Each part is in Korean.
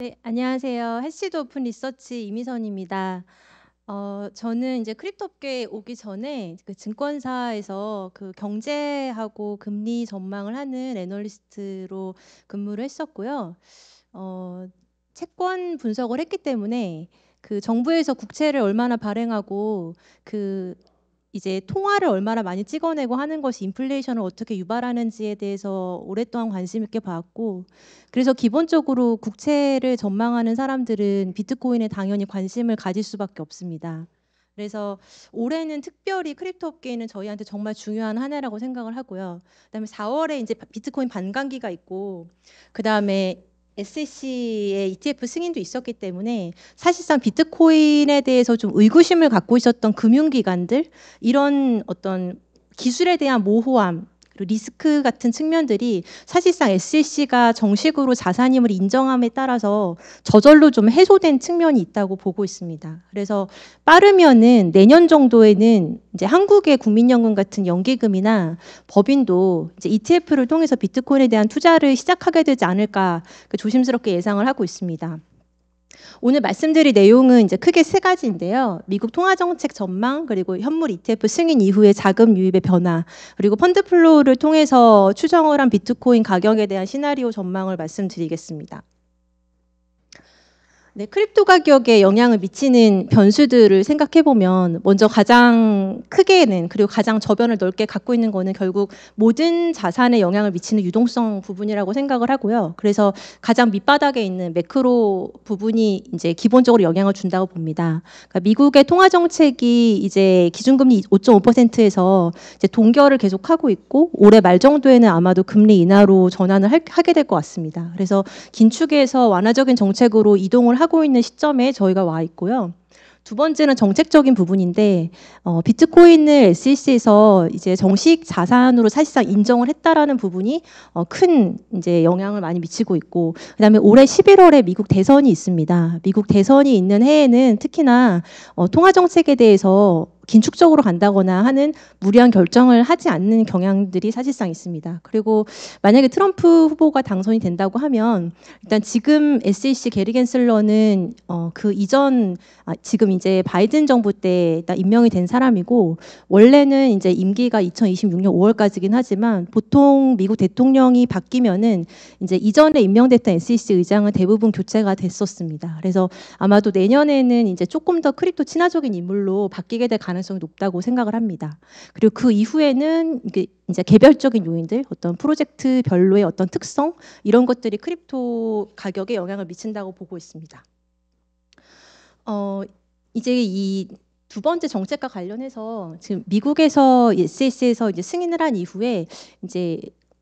네, 안녕하세요. 해시드 오픈 리서치 이미선입니다. 어, 저는 이제 크립토업계에 오기 전에 그 증권사에서 그 경제하고 금리 전망을 하는 애널리스트로 근무를 했었고요. 어, 채권 분석을 했기 때문에 그 정부에서 국채를 얼마나 발행하고 그 이제 통화를 얼마나 많이 찍어내고 하는 것이 인플레이션을 어떻게 유발하는지에 대해서 오랫동안 관심 있게 봤고 그래서 기본적으로 국채를 전망하는 사람들은 비트코인에 당연히 관심을 가질 수밖에 없습니다. 그래서 올해는 특별히 크립토 업계는 저희한테 정말 중요한 한 해라고 생각을 하고요. 그다음에 4월에 이제 비트코인 반감기가 있고 그다음에 SEC의 ETF 승인도 있었기 때문에 사실상 비트코인에 대해서 좀 의구심을 갖고 있었던 금융기관들 이런 어떤 기술에 대한 모호함 리스크 같은 측면들이 사실상 SEC가 정식으로 자산임을 인정함에 따라서 저절로 좀 해소된 측면이 있다고 보고 있습니다. 그래서 빠르면은 내년 정도에는 이제 한국의 국민연금 같은 연기금이나 법인도 이제 ETF를 통해서 비트코인에 대한 투자를 시작하게 되지 않을까 그 조심스럽게 예상을 하고 있습니다. 오늘 말씀드릴 내용은 이제 크게 세 가지인데요. 미국 통화정책 전망, 그리고 현물 ETF 승인 이후의 자금 유입의 변화, 그리고 펀드 플로우를 통해서 추정을 한 비트코인 가격에 대한 시나리오 전망을 말씀드리겠습니다. 네, 크립토 가격에 영향을 미치는 변수들을 생각해 보면 먼저 가장 크게는 그리고 가장 저변을 넓게 갖고 있는 거는 결국 모든 자산에 영향을 미치는 유동성 부분이라고 생각을 하고요. 그래서 가장 밑바닥에 있는 매크로 부분이 이제 기본적으로 영향을 준다고 봅니다. 그러니까 미국의 통화 정책이 이제 기준금리 5.5%에서 이제 동결을 계속하고 있고 올해 말 정도에는 아마도 금리 인하로 전환을 하게 될 것 같습니다. 그래서 긴축에서 완화적인 정책으로 이동을 하고 하고 있는 시점에 저희가 와 있고요. 두 번째는 정책적인 부분인데 어, 비트코인을 SEC에서 이제 정식 자산으로 사실상 인정을 했다라는 부분이 어, 큰 이제 영향을 많이 미치고 있고 그다음에 올해 11월에 미국 대선이 있습니다. 미국 대선이 있는 해에는 특히나 어, 통화 정책에 대해서 긴축적으로 간다거나 하는 무리한 결정을 하지 않는 경향들이 사실상 있습니다. 그리고 만약에 트럼프 후보가 당선이 된다고 하면 일단 지금 SEC 게리 겐슬러는 어, 그 이전 아, 지금 이제 바이든 정부 때 임명이 된 사람이고 원래는 이제 임기가 2026년 5월까지긴 하지만 보통 미국 대통령이 바뀌면은 이제 이전에 임명됐던 SEC 의장은 대부분 교체가 됐었습니다. 그래서 아마도 내년에는 이제 조금 더 크립토 친화적인 인물로 바뀌게 될 가능성이 가능성이 높다고 생각을 합니다. 그리고 그 이후에는 이제 개별적인 요인들, 어떤 프로젝트별로의 어떤 특성 이런 것들이 크립토 가격에 영향을 미친다고 보고 있습니다. 어, 이제 이 두 번째 정책과 관련해서 지금 미국에서 SEC에서 이제 승인을 한 이후에 이제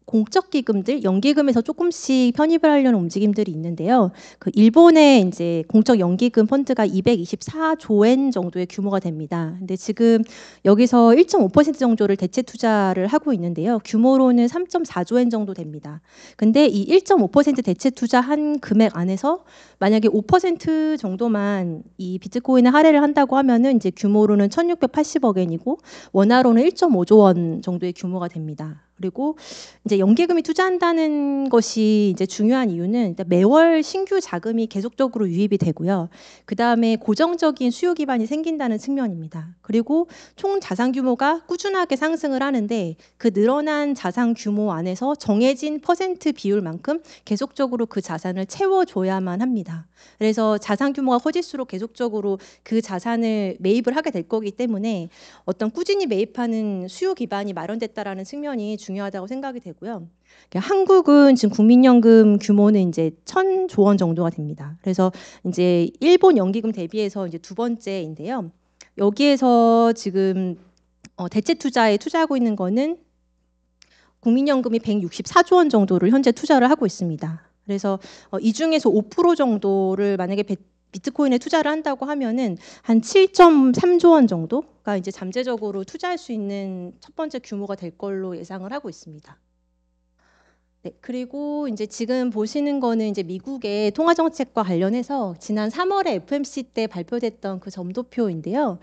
공적 기금들, 연기금에서 조금씩 편입을 하려는 움직임들이 있는데요. 그 일본의 이제 공적 연기금 펀드가 224조엔 정도의 규모가 됩니다. 근데 지금 여기서 1.5% 정도를 대체 투자를 하고 있는데요. 규모로는 3.4조엔 정도 됩니다. 근데 이 1.5% 대체 투자한 금액 안에서 만약에 5% 정도만 이 비트코인에 할애를 한다고 하면은 이제 규모로는 1,680억 엔이고 원화로는 1.5조 원 정도의 규모가 됩니다. 그리고 이제 연계금이 투자한다는 것이 이제 중요한 이유는 매월 신규 자금이 계속적으로 유입이 되고요. 그 다음에 고정적인 수요 기반이 생긴다는 측면입니다. 그리고 총 자산 규모가 꾸준하게 상승을 하는데 그 늘어난 자산 규모 안에서 정해진 퍼센트 비율만큼 계속적으로 그 자산을 채워줘야만 합니다. 그래서 자산 규모가 커질수록 계속적으로 그 자산을 매입을 하게 될 거기 때문에 어떤 꾸준히 매입하는 수요 기반이 마련됐다라는 측면이 중요하다고 생각이 되고요. 그러니까 한국은 지금 국민연금 규모는 이제 천조 원 정도가 됩니다. 그래서 이제 일본 연기금 대비해서 이제 두 번째인데요. 여기에서 지금 어, 대체 투자에 투자하고 있는 거는 국민연금이 164조 원 정도를 현재 투자를 하고 있습니다. 그래서 어, 이 중에서 5% 정도를 만약에 비트코인에 투자를 한다고 하면은 한 7.3조 원 정도가 이제 잠재적으로 투자할 수 있는 첫 번째 규모가 될 걸로 예상을 하고 있습니다. 네, 그리고 이제 지금 보시는 거는 이제 미국의 통화 정책과 관련해서 지난 3월에 FMC 때 발표됐던 그 점도표인데요.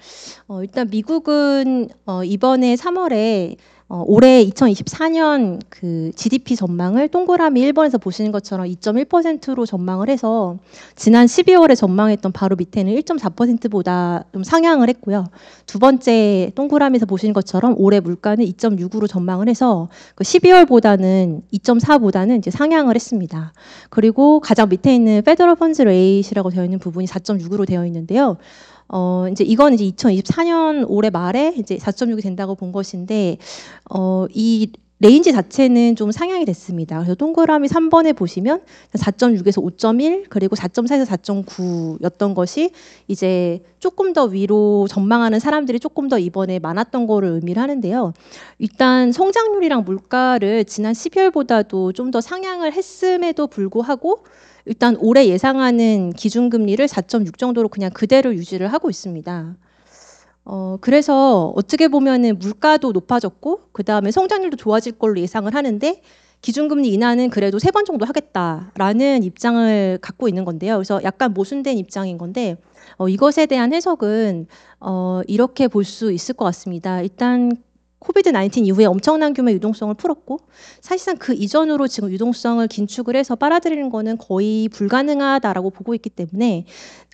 어, 일단 미국은 어, 이번에 3월에 어, 올해 2024년 그 GDP 전망을 동그라미 1번에서 보시는 것처럼 2.1%로 전망을 해서 지난 12월에 전망했던 바로 밑에는 1.4%보다 좀 상향을 했고요. 두 번째 동그라미에서 보시는 것처럼 올해 물가는 2.6으로 전망을 해서 그 12월보다는 2.4보다는 이제 상향을 했습니다. 그리고 가장 밑에 있는 Federal 페더럴 펀즈 레이시라고 되어 있는 부분이 4.6으로 되어 있는데요. 어, 이제 이건 이제 2024년 올해 말에 이제 4.6이 된다고 본 것인데, 어, 이 레인지 자체는 좀 상향이 됐습니다. 그래서 동그라미 3번에 보시면 4.6에서 5.1 그리고 4.4에서 4.9였던 것이 이제 조금 더 위로 전망하는 사람들이 조금 더 이번에 많았던 거를 의미를 하는데요. 일단 성장률이랑 물가를 지난 12월보다도 좀 더 상향을 했음에도 불구하고 일단 올해 예상하는 기준금리를 4.6 정도로 그냥 그대로 유지를 하고 있습니다. 어, 그래서 어떻게 보면은 물가도 높아졌고, 그 다음에 성장률도 좋아질 걸로 예상을 하는데, 기준금리 인하는 그래도 세 번 정도 하겠다라는 입장을 갖고 있는 건데요. 그래서 약간 모순된 입장인 건데, 어, 이것에 대한 해석은, 어, 이렇게 볼 수 있을 것 같습니다. 일단 코비드 19 이후에 엄청난 규모의 유동성을 풀었고 사실상 그 이전으로 지금 유동성을 긴축을 해서 빨아들이는 거는 거의 불가능하다라고 보고 있기 때문에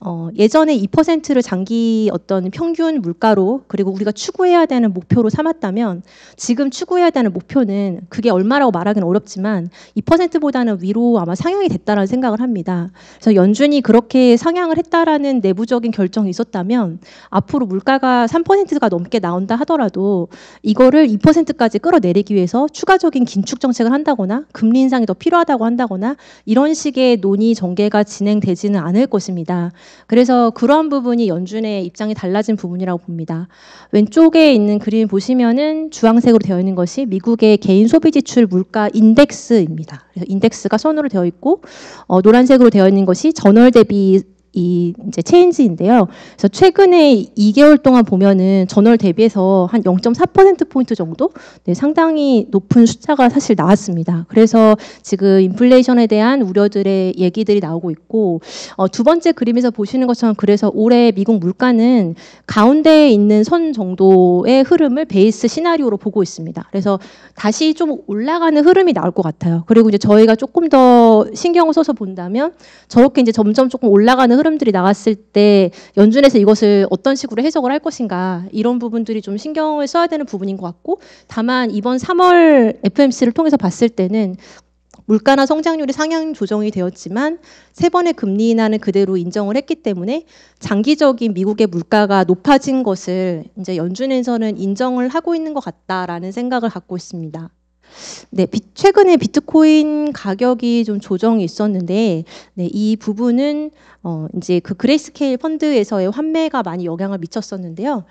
어, 예전에 2%를 장기 어떤 평균 물가로 그리고 우리가 추구해야 되는 목표로 삼았다면 지금 추구해야 되는 목표는 그게 얼마라고 말하기는 어렵지만 2%보다는 위로 아마 상향이 됐다라는 생각을 합니다. 그래서 연준이 그렇게 상향을 했다라는 내부적인 결정이 있었다면 앞으로 물가가 3%가 넘게 나온다 하더라도 이 이거를 2%까지 끌어내리기 위해서 추가적인 긴축 정책을 한다거나 금리 인상이 더 필요하다고 한다거나 이런 식의 논의 전개가 진행되지는 않을 것입니다. 그래서 그러한 부분이 연준의 입장이 달라진 부분이라고 봅니다. 왼쪽에 있는 그림 보시면은 주황색으로 되어 있는 것이 미국의 개인 소비 지출 물가 인덱스입니다. 그래서 인덱스가 선으로 되어 있고 어, 노란색으로 되어 있는 것이 전월 대비 이 이제 체인지인데요. 그래서 최근에 2개월 동안 보면은 전월 대비해서 한 0.4% 포인트 정도 네, 상당히 높은 숫자가 사실 나왔습니다. 그래서 지금 인플레이션에 대한 우려들의 얘기들이 나오고 있고 어, 두 번째 그림에서 보시는 것처럼 그래서 올해 미국 물가는 가운데에 있는 선 정도의 흐름을 베이스 시나리오로 보고 있습니다. 그래서 다시 좀 올라가는 흐름이 나올 것 같아요. 그리고 이제 저희가 조금 더 신경을 써서 본다면 저렇게 이제 점점 조금 올라가는 흐름들이 나왔을 때 연준에서 이것을 어떤 식으로 해석을 할 것인가 이런 부분들이 좀 신경을 써야 되는 부분인 것 같고 다만 이번 3월 FMC를 통해서 봤을 때는 물가나 성장률이 상향 조정이 되었지만 세 번의 금리 인하는 그대로 인정을 했기 때문에 장기적인 미국의 물가가 높아진 것을 이제 연준에서는 인정을 하고 있는 것 같다라는 생각을 갖고 있습니다. 네, 비, 최근에 비트코인 가격이 좀 조정이 있었는데 네, 이 부분은 어, 이제 그 그레이스케일 펀드에서의 환매가 많이 영향을 미쳤었는데요.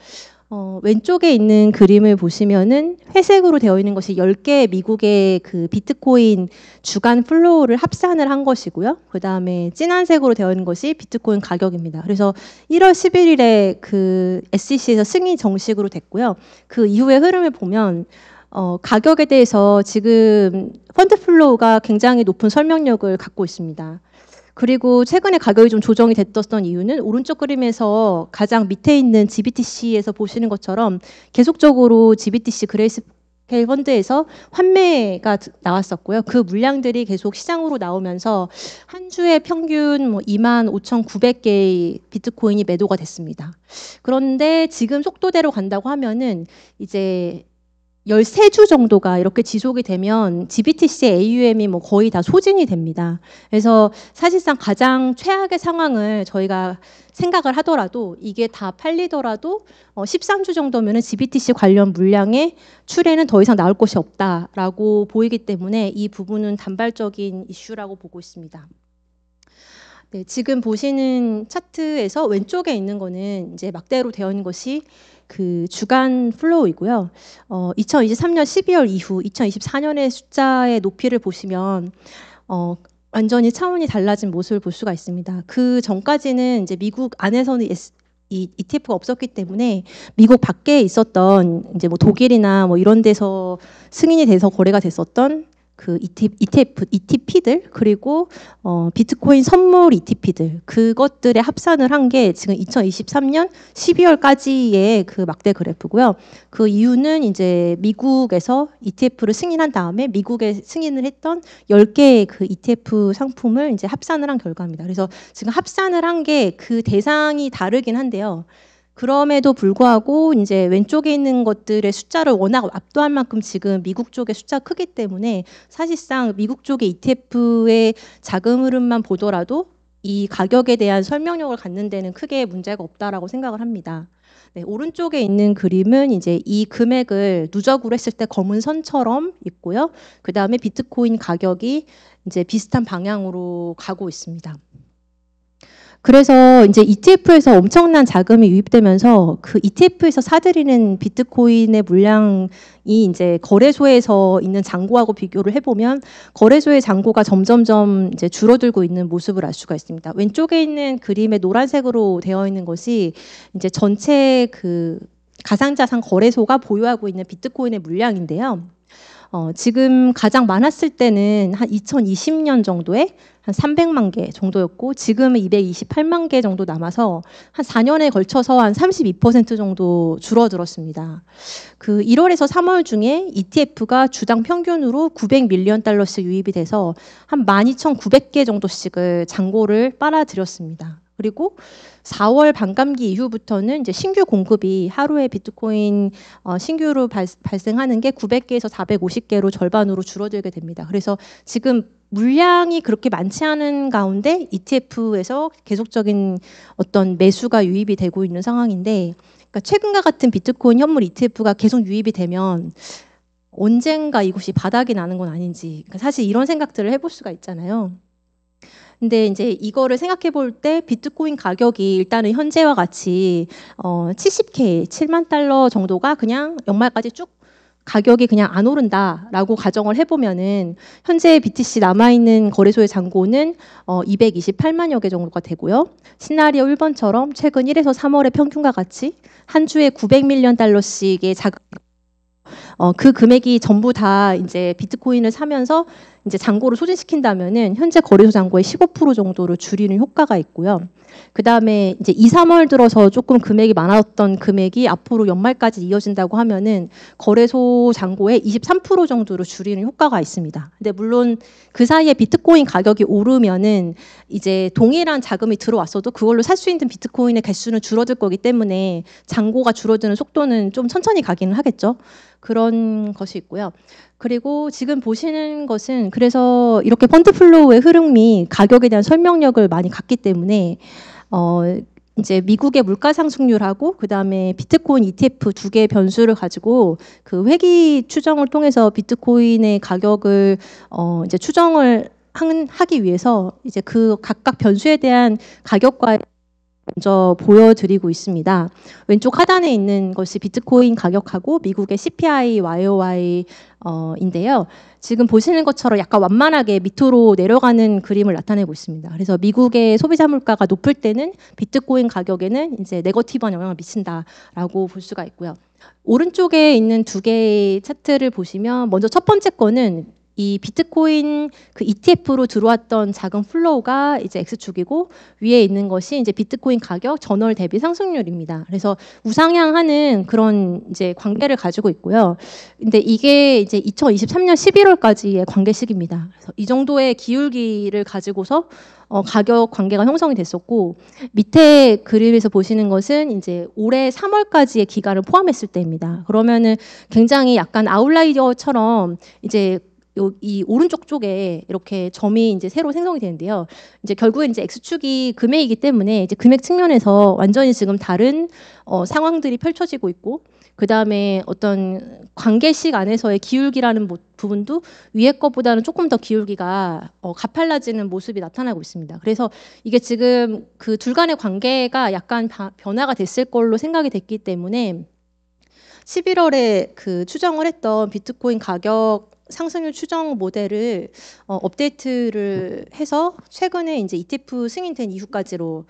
어, 왼쪽에 있는 그림을 보시면은 회색으로 되어 있는 것이 10개 미국의 그 비트코인 주간 플로우를 합산을 한 것이고요. 그 다음에 진한색으로 되어 있는 것이 비트코인 가격입니다. 그래서 1월 11일에 그 SEC에서 승인 정식으로 됐고요. 그 이후의 흐름을 보면 어, 가격에 대해서 지금 펀드 플로우가 굉장히 높은 설명력을 갖고 있습니다. 그리고 최근에 가격이 좀 조정이 됐던 이유는 오른쪽 그림에서 가장 밑에 있는 GBTC에서 보시는 것처럼 계속적으로 GBTC 그레이스 케일 펀드에서 환매가 나왔었고요. 그 물량들이 계속 시장으로 나오면서 한 주에 평균 2만 뭐 5,900개의 비트코인이 매도가 됐습니다. 그런데 지금 속도대로 간다고 하면은 이제 13주 정도가 이렇게 지속이 되면 GBTC, AUM이 뭐 거의 다 소진이 됩니다. 그래서 사실상 가장 최악의 상황을 저희가 생각을 하더라도 이게 다 팔리더라도 어 13주 정도면은 GBTC 관련 물량의 출회는 더 이상 나올 곳이 없다라고 보이기 때문에 이 부분은 단발적인 이슈라고 보고 있습니다. 네, 지금 보시는 차트에서 왼쪽에 있는 거는 이제 막대로 되어 있는 것이 그 주간 플로우이고요. 어, 2023년 12월 이후 2024년의 숫자의 높이를 보시면 어, 완전히 차원이 달라진 모습을 볼 수가 있습니다. 그 전까지는 이제 미국 안에서는 이 ETF가 없었기 때문에 미국 밖에 있었던 이제 뭐 독일이나 뭐 이런 데서 승인이 돼서 거래가 됐었던 그 ETF, e ETP들 그리고 어, 비트코인 선물 ETP들 그것들의 합산을 한 게 지금 2023년 12월까지의 그 막대 그래프고요. 그 이유는 이제 미국에서 ETF를 승인한 다음에 미국에 승인을 했던 10개의 그 ETF 상품을 이제 합산을 한 결과입니다. 그래서 지금 합산을 한 게 그 대상이 다르긴 한데요. 그럼에도 불구하고 이제 왼쪽에 있는 것들의 숫자를 워낙 압도할 만큼 지금 미국 쪽의 숫자 크기 때문에 사실상 미국 쪽의 ETF의 자금 흐름만 보더라도 이 가격에 대한 설명력을 갖는 데는 크게 문제가 없다라고 생각을 합니다. 네, 오른쪽에 있는 그림은 이제 이 금액을 누적으로 했을 때 검은 선처럼 있고요. 그 다음에 비트코인 가격이 이제 비슷한 방향으로 가고 있습니다. 그래서 이제 ETF에서 엄청난 자금이 유입되면서 그 ETF에서 사들이는 비트코인의 물량이 이제 거래소에서 있는 잔고하고 비교를 해보면 거래소의 잔고가 점점점 이제 줄어들고 있는 모습을 알 수가 있습니다. 왼쪽에 있는 그림에 노란색으로 되어 있는 것이 이제 전체 그 가상자산 거래소가 보유하고 있는 비트코인의 물량인데요. 어, 지금 가장 많았을 때는 한 2020년 정도에 한 300만 개 정도였고 지금은 228만 개 정도 남아서 한 4년에 걸쳐서 한 32% 정도 줄어들었습니다. 그 1월에서 3월 중에 ETF가 주당 평균으로 900밀리언 달러씩 유입이 돼서 한 12,900개 정도씩을 잔고를 빨아들였습니다. 그리고 4월 반감기 이후부터는 이제 신규 공급이 하루에 비트코인 어, 신규로 발, 발생하는 게 900개에서 450개로 절반으로 줄어들게 됩니다. 그래서 지금 물량이 그렇게 많지 않은 가운데 ETF에서 계속적인 어떤 매수가 유입이 되고 있는 상황인데 그러니까 최근과 같은 비트코인 현물 ETF가 계속 유입이 되면 언젠가 이곳이 바닥이 나는 건 아닌지 그러니까 사실 이런 생각들을 해볼 수가 있잖아요. 근데 이제 이거를 생각해 볼 때 비트코인 가격이 일단은 현재와 같이 어 70K, 7만 달러 정도가 그냥 연말까지 쭉 가격이 그냥 안 오른다라고 가정을 해보면은 현재 BTC 남아있는 거래소의 잔고는 어 228만여 개 정도가 되고요. 시나리오 1번처럼 최근 1에서 3월의 평균과 같이 한 주에 900밀리언 달러씩의 자금 어, 그 금액이 전부 다 이제 비트코인을 사면서 이제 잔고를 소진시킨다면은 현재 거래소 잔고의 15% 정도로 줄이는 효과가 있고요. 그 다음에 이제 2, 3월 들어서 조금 금액이 많았던 금액이 앞으로 연말까지 이어진다고 하면은 거래소 잔고의 23% 정도로 줄이는 효과가 있습니다. 근데 물론 그 사이에 비트코인 가격이 오르면은 이제 동일한 자금이 들어왔어도 그걸로 살 수 있는 비트코인의 개수는 줄어들 거기 때문에 잔고가 줄어드는 속도는 좀 천천히 가기는 하겠죠. 그런 것이 있고요. 그리고 지금 보시는 것은 그래서 이렇게 펀드 플로우의 흐름 및 가격에 대한 설명력을 많이 갖기 때문에 어, 이제 미국의 물가 상승률하고 그다음에 비트코인 ETF 두 개의 변수를 가지고 그 회기 추정을 통해서 비트코인의 가격을 어 이제 추정을 하기 위해서 이제 그 각각 변수에 대한 가격과의 먼저 보여드리고 있습니다. 왼쪽 하단에 있는 것이 비트코인 가격하고 미국의 CPI, YOY 어, 인데요. 지금 보시는 것처럼 약간 완만하게 밑으로 내려가는 그림을 나타내고 있습니다. 그래서 미국의 소비자 물가가 높을 때는 비트코인 가격에는 이제 네거티브한 영향을 미친다라고 볼 수가 있고요. 오른쪽에 있는 두 개의 차트를 보시면 먼저 첫 번째 거는 이 비트코인 그 ETF로 들어왔던 자금 플로우가 이제 X축이고 위에 있는 것이 이제 비트코인 가격 전월 대비 상승률입니다. 그래서 우상향하는 그런 이제 관계를 가지고 있고요. 근데 이게 이제 2023년 11월까지의 관계식입니다. 그래서 이 정도의 기울기를 가지고서 어, 가격 관계가 형성이 됐었고 밑에 그림에서 보시는 것은 이제 올해 3월까지의 기간을 포함했을 때입니다. 그러면은 굉장히 약간 아웃라이더처럼 이제 이 오른쪽 쪽에 이렇게 점이 이제 새로 생성이 되는데요. 이제 결국엔 이제 X축이 금액이기 때문에 이제 금액 측면에서 완전히 지금 다른 어, 상황들이 펼쳐지고 있고 그 다음에 어떤 관계식 안에서의 기울기라는 부분도 위에 것보다는 조금 더 기울기가 어, 가팔라지는 모습이 나타나고 있습니다. 그래서 이게 지금 그 둘 간의 관계가 약간 바, 변화가 됐을 걸로 생각이 됐기 때문에 11월에 그 추정을 했던 비트코인 가격 상승률 추정 모델을 어, 업데이트를 해서 최근에 이제 ETF 승인된 이후까지로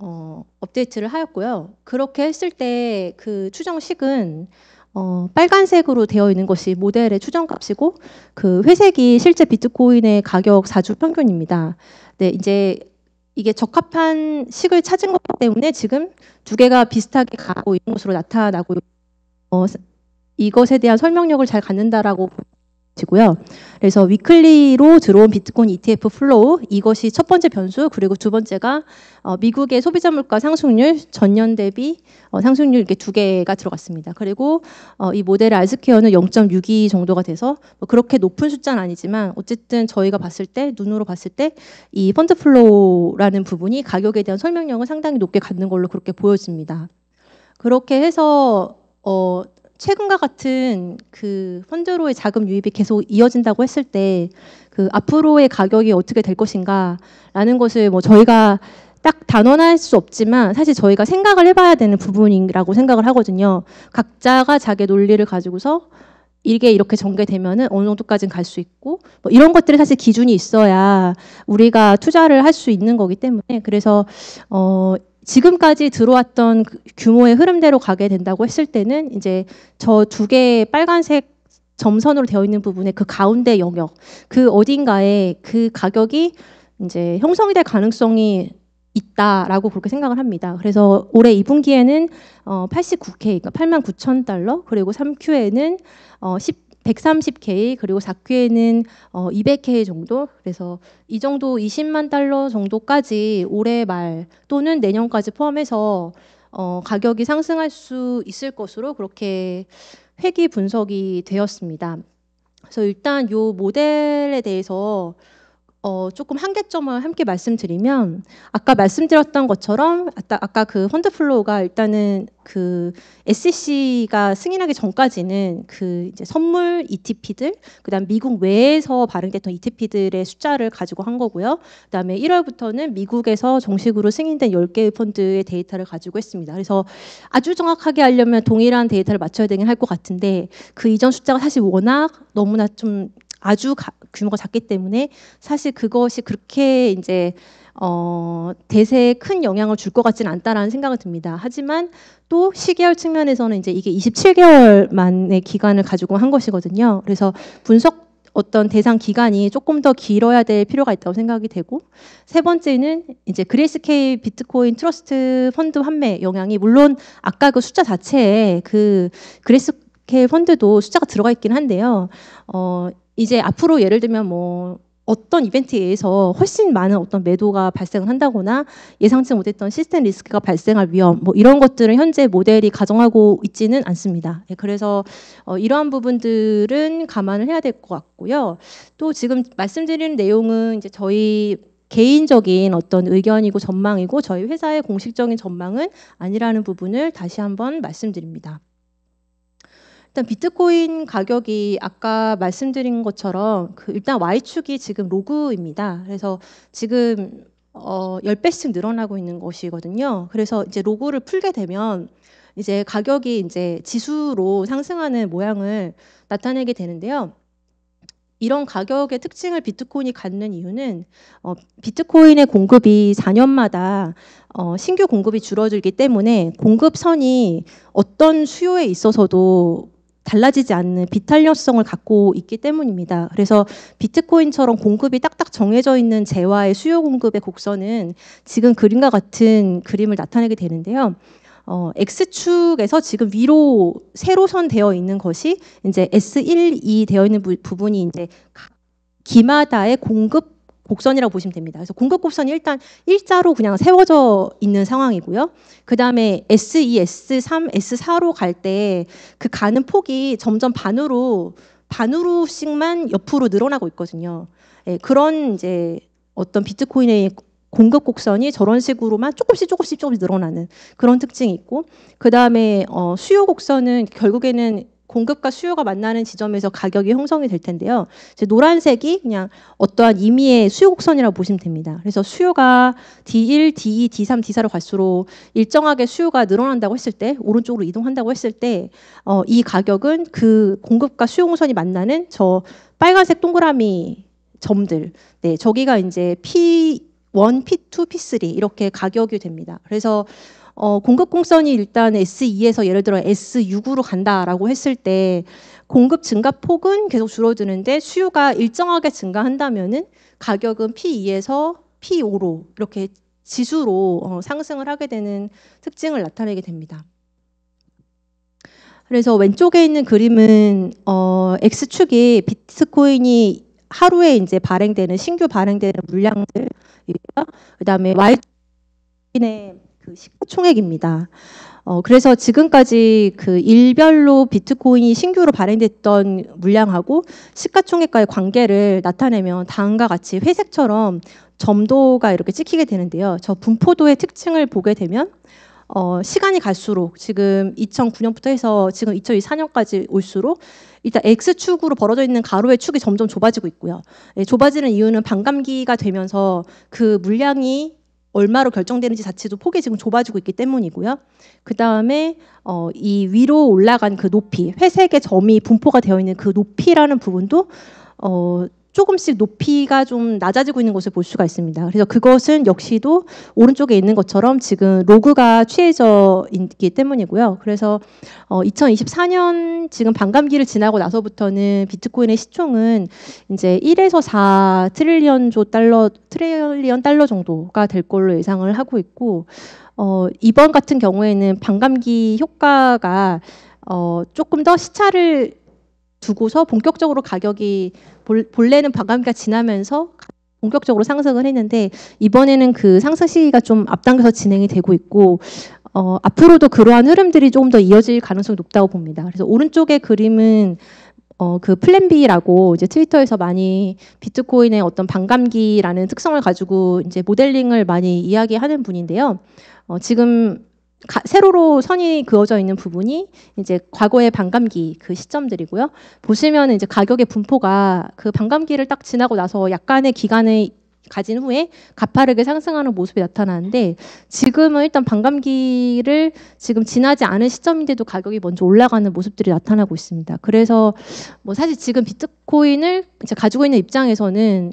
어, 업데이트를 하였고요. 그렇게 했을 때 그 추정식은 어, 빨간색으로 되어 있는 것이 모델의 추정값이고 그 회색이 실제 비트코인의 가격 4주 평균입니다. 네, 이제 이게 적합한 식을 찾은 것 때문에 지금 두 개가 비슷하게 가고 있는 것으로 나타나고 어, 이것에 대한 설명력을 잘 갖는다라고 고요 그래서 위클리로 들어온 비트코인 ETF 플로우 이것이 첫 번째 변수 그리고 두 번째가 어, 미국의 소비자 물가 상승률 전년 대비 어, 상승률 이렇게 두 개가 들어갔습니다. 그리고 어, 이 모델의 알스퀘어는 0.62 정도가 돼서 뭐 그렇게 높은 숫자는 아니지만 어쨌든 저희가 봤을 때 눈으로 봤을 때 이 펀드 플로우라는 부분이 가격에 대한 설명력을 상당히 높게 갖는 걸로 그렇게 보여집니다. 그렇게 해서 어, 최근과 같은 그 펀드로의 자금 유입이 계속 이어진다고 했을 때 그 앞으로의 가격이 어떻게 될 것인가라는 것을 뭐 저희가 딱 단언할 수 없지만 사실 저희가 생각을 해봐야 되는 부분이라고 생각을 하거든요. 각자가 자기 논리를 가지고서 이게 이렇게 전개되면은 어느 정도까지는 갈 수 있고 뭐 이런 것들이 사실 기준이 있어야 우리가 투자를 할 수 있는 거기 때문에 그래서 어 지금까지 들어왔던 그 규모의 흐름대로 가게 된다고 했을 때는 이제 저 두 개의 빨간색 점선으로 되어 있는 부분의 그 가운데 영역, 그 어딘가에 그 가격이 이제 형성이 될 가능성이 있다라고 그렇게 생각을 합니다. 그래서 올해 2분기에는 어, 89K, 그러니까 8만 9천 달러, 그리고 3Q에는 어, 10 130K 그리고 4Q에는 어, 200K 정도 그래서 이 정도 20만 달러 정도까지 올해 말 또는 내년까지 포함해서 어, 가격이 상승할 수 있을 것으로 그렇게 회기 분석이 되었습니다. 그래서 일단 이 모델에 대해서 어, 조금 한계점을 함께 말씀드리면 아까 말씀드렸던 것처럼 아까, 아까 그 펀드플로우가 일단은 그 SEC가 승인하기 전까지는 그 이제 선물 ETP들 그다음 미국 외에서 발행됐던 ETP들의 숫자를 가지고 한 거고요. 그다음에 1월부터는 미국에서 정식으로 승인된 10개의 펀드의 데이터를 가지고 했습니다. 그래서 아주 정확하게 하려면 동일한 데이터를 맞춰야 되긴 할 것 같은데 그 이전 숫자가 사실 워낙 너무나 좀 아주 가, 규모가 작기 때문에 사실 그것이 그렇게 이제 어, 대세에 큰 영향을 줄 것 같지는 않다라는 생각이 듭니다. 하지만 또 시계열 측면에서는 이제 이게 27개월 만의 기간을 가지고 한 것이거든요. 그래서 분석 어떤 대상 기간이 조금 더 길어야 될 필요가 있다고 생각이 되고 세 번째는 이제 그레이스케이 비트코인 트러스트 펀드 환매 영향이 물론 아까 그 숫자 자체에 그 그레이스케이 펀드도 숫자가 들어가 있긴 한데요. 어 이제 앞으로 예를 들면 뭐 어떤 이벤트에 서 훨씬 많은 어떤 매도가 발생을 한다거나 예상치 못했던 시스템 리스크가 발생할 위험 뭐 이런 것들은 현재 모델이 가정하고 있지는 않습니다. 예, 그래서 어, 이러한 부분들은 감안을 해야 될 것 같고요. 또 지금 말씀드린 내용은 이제 저희 개인적인 어떤 의견이고 전망이고 저희 회사의 공식적인 전망은 아니라는 부분을 다시 한번 말씀드립니다. 일단 비트코인 가격이 아까 말씀드린 것처럼 그 일단 Y축이 지금 로그입니다. 그래서 지금 어, 10배씩 늘어나고 있는 것이거든요. 그래서 이제 로그를 풀게 되면 이제 가격이 이제 지수로 상승하는 모양을 나타내게 되는데요. 이런 가격의 특징을 비트코인이 갖는 이유는 어, 비트코인의 공급이 4년마다 어, 신규 공급이 줄어들기 때문에 공급선이 어떤 수요에 있어서도 달라지지 않는 비탄력성을 갖고 있기 때문입니다. 그래서 비트코인처럼 공급이 딱딱 정해져 있는 재화의 수요 공급의 곡선은 지금 그림과 같은 그림을 나타내게 되는데요. 어, X축에서 지금 위로 세로선 되어 있는 것이 이제 S1, 2 되어 있는 부, 분이 이제 기마다의 공급 곡선이라고 보시면 됩니다. 그래서 공급 곡선이 일단 일자로 그냥 세워져 있는 상황이고요. E, 그 다음에 S2, S3, S4로 갈 때 그 가는 폭이 점점 반으로 반으로씩만 옆으로 늘어나고 있거든요. 예, 그런 이제 어떤 비트코인의 공급 곡선이 저런 식으로만 조금씩 조금씩 조금씩 늘어나는 그런 특징이 있고 그 다음에 어, 수요 곡선은 결국에는 공급과 수요가 만나는 지점에서 가격이 형성이 될 텐데요. 이제 노란색이 그냥 어떠한 임의의 수요 곡선이라고 보시면 됩니다. 그래서 수요가 D1, D2, D3, D4로 갈수록 일정하게 수요가 늘어난다고 했을 때 오른쪽으로 이동한다고 했을 때이 어, 가격은 그 공급과 수요 곡선이 만나는 저 빨간색 동그라미 점들. 네, 저기가 이제 P1, P2, P3 이렇게 가격이 됩니다. 그래서 어, 공급 공선이 일단 S2에서 예를 들어 S6으로 간다라고 했을 때 공급 증가 폭은 계속 줄어드는데 수요가 일정하게 증가한다면은 가격은 P2에서 P5로 이렇게 지수로 어, 상승을 하게 되는 특징을 나타내게 됩니다. 그래서 왼쪽에 있는 그림은 어, X축이 비트코인이 하루에 이제 발행되는 신규 발행되는 물량들 그다음에 Y축의 네. 그시가 총액입니다. 어, 그래서 지금까지 그 일별로 비트코인이 신규로 발행됐던 물량하고 시가총액과의 관계를 나타내면 다음과 같이 회색처럼 점도가 이렇게 찍히게 되는데요. 저 분포도의 특징을 보게 되면 어, 시간이 갈수록 지금 2009년부터 해서 지금 2024년까지 올수록 일단 X축으로 벌어져 있는 가로의 축이 점점 좁아지고 있고요. 예, 좁아지는 이유는 반감기가 되면서 그 물량이 얼마로 결정되는지 자체도 폭이 지금 좁아지고 있기 때문이고요. 그 다음에 어, 이 위로 올라간 그 높이, 회색의 점이 분포가 되어 있는 그 높이라는 부분도 어, 조금씩 높이가 좀 낮아지고 있는 것을 볼 수가 있습니다. 그래서 그것은 역시도 오른쪽에 있는 것처럼 지금 로그가 취해져 있기 때문이고요. 그래서 어 2024년 지금 반감기를 지나고 나서부터는 비트코인의 시총은 이제 1에서 4 트릴리언 조 달러 트릴리언 달러 정도가 될 걸로 예상을 하고 있고 어 이번 같은 경우에는 반감기 효과가 어, 조금 더 시차를 두고서 본격적으로 가격이 볼, 본래는 반감기가 지나면서 본격적으로 상승을 했는데 이번에는 그 상승 시기가 좀 앞당겨서 진행이 되고 있고 어, 앞으로도 그러한 흐름들이 조금 더 이어질 가능성이 높다고 봅니다. 그래서 오른쪽의 그림은 어, 그 플랜 B라고 이제 트위터에서 많이 비트코인의 어떤 반감기라는 특성을 가지고 이제 모델링을 많이 이야기하는 분인데요. 어, 지금 가, 세로로 선이 그어져 있는 부분이 이제 과거의 반감기 그 시점들이고요. 보시면 이제 가격의 분포가 그 반감기를 딱 지나고 나서 약간의 기간을 가진 후에 가파르게 상승하는 모습이 나타나는데 지금은 일단 반감기를 지금 지나지 않은 시점인데도 가격이 먼저 올라가는 모습들이 나타나고 있습니다. 그래서 뭐 사실 지금 비트코인을 이제 가지고 있는 입장에서는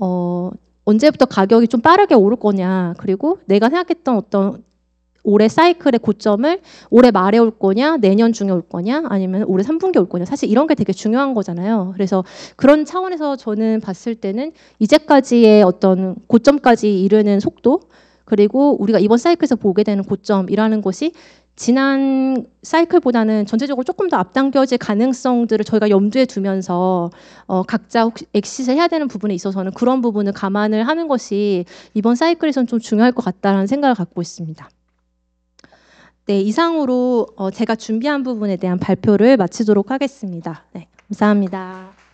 어 언제부터 가격이 좀 빠르게 오를 거냐 그리고 내가 생각했던 어떤 올해 사이클의 고점을 올해 말에 올 거냐, 내년 중에 올 거냐, 아니면 올해 3분기 올 거냐. 사실 이런 게 되게 중요한 거잖아요. 그래서 그런 차원에서 저는 봤을 때는 이제까지의 어떤 고점까지 이르는 속도, 그리고 우리가 이번 사이클에서 보게 되는 고점이라는 것이 지난 사이클보다는 전체적으로 조금 더 앞당겨질 가능성들을 저희가 염두에 두면서 어, 각자 엑시을 해야 되는 부분에 있어서는 그런 부분을 감안을 하는 것이 이번 사이클에선 좀 중요할 것 같다라는 생각을 갖고 있습니다. 네, 이상으로 어, 제가 준비한 부분에 대한 발표를 마치도록 하겠습니다. 네, 감사합니다.